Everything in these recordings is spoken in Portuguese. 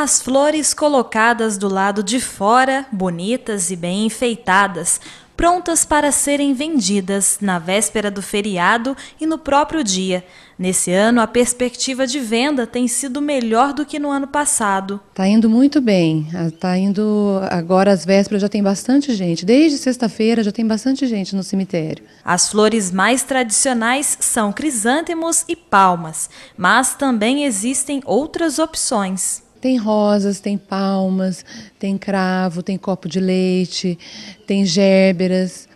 As flores colocadas do lado de fora, bonitas e bem enfeitadas, prontas para serem vendidas na véspera do feriado e no próprio dia. Nesse ano, a perspectiva de venda tem sido melhor do que no ano passado. Está indo muito bem. Está ah, indo agora às vésperas já tem bastante gente. Desde sexta-feira já tem bastante gente no cemitério. As flores mais tradicionais são crisântemos e palmas, mas também existem outras opções. Tem rosas, tem palmas, tem cravo, tem copo de leite, tem gerberas,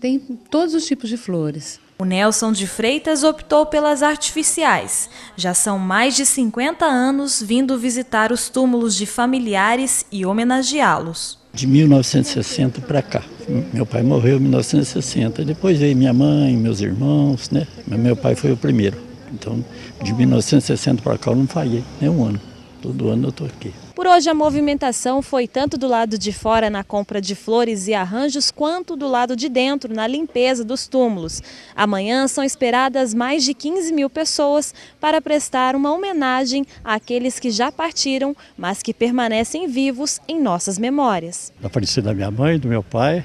tem todos os tipos de flores. O Nelson de Freitas optou pelas artificiais. Já são mais de 50 anos vindo visitar os túmulos de familiares e homenageá-los. De 1960 para cá. Meu pai morreu em 1960. Depois veio minha mãe, meus irmãos, né? Meu pai foi o primeiro. Então, de 1960 para cá eu não falhei, nem um ano. Todo ano eu estou aqui. Por hoje, a movimentação foi tanto do lado de fora na compra de flores e arranjos, quanto do lado de dentro na limpeza dos túmulos. Amanhã são esperadas mais de 15 mil pessoas para prestar uma homenagem àqueles que já partiram, mas que permanecem vivos em nossas memórias. Da falecida da minha mãe, do meu pai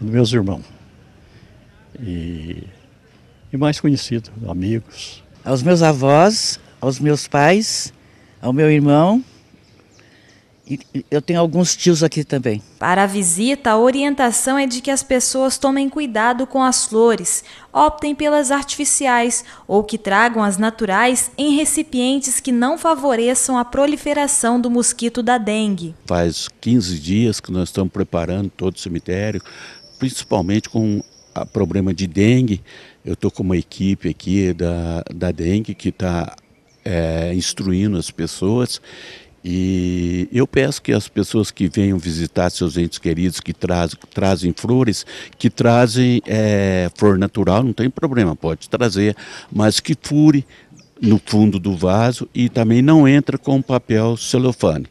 e dos meus irmãos. E, e mais conhecidos, amigos. Aos meus avós, aos meus pais ao meu irmão. E eu tenho alguns tios aqui também. Para a visita, a orientação é de que as pessoas tomem cuidado com as flores, optem pelas artificiais ou que tragam as naturais em recipientes que não favoreçam a proliferação do mosquito da dengue. Faz 15 dias que nós estamos preparando todo o cemitério, principalmente com a problema de dengue. Eu estou com uma equipe aqui da, da dengue que está é, instruindo as pessoas. E eu peço que as pessoas que venham visitar seus entes queridos, que trazem, trazem flores, que trazem é, flor natural, não tem problema, pode trazer, mas que fure no fundo do vaso e também não entra com papel celofane.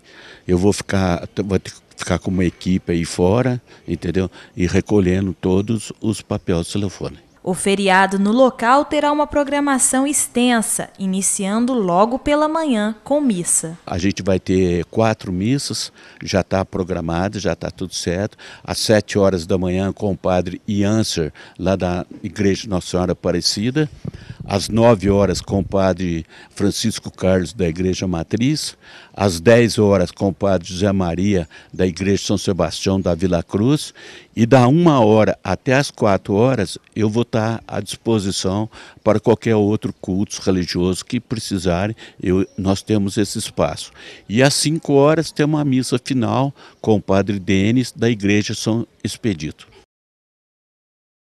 Eu vou ficar, vou ficar com uma equipe aí fora, entendeu? E recolhendo todos os papéis celofane. O feriado no local terá uma programação extensa, iniciando logo pela manhã com missa. A gente vai ter quatro missas, já está programado, já está tudo certo. Às sete horas da manhã com o padre Iancer, lá da Igreja Nossa Senhora Aparecida às 9 horas com o padre Francisco Carlos da Igreja Matriz, às 10 horas com o padre José Maria da Igreja São Sebastião da Vila Cruz e da 1 hora até às 4 horas eu vou estar à disposição para qualquer outro culto religioso que precisarem, eu, nós temos esse espaço. E às 5 horas tem uma missa final com o padre Denis da Igreja São Expedito.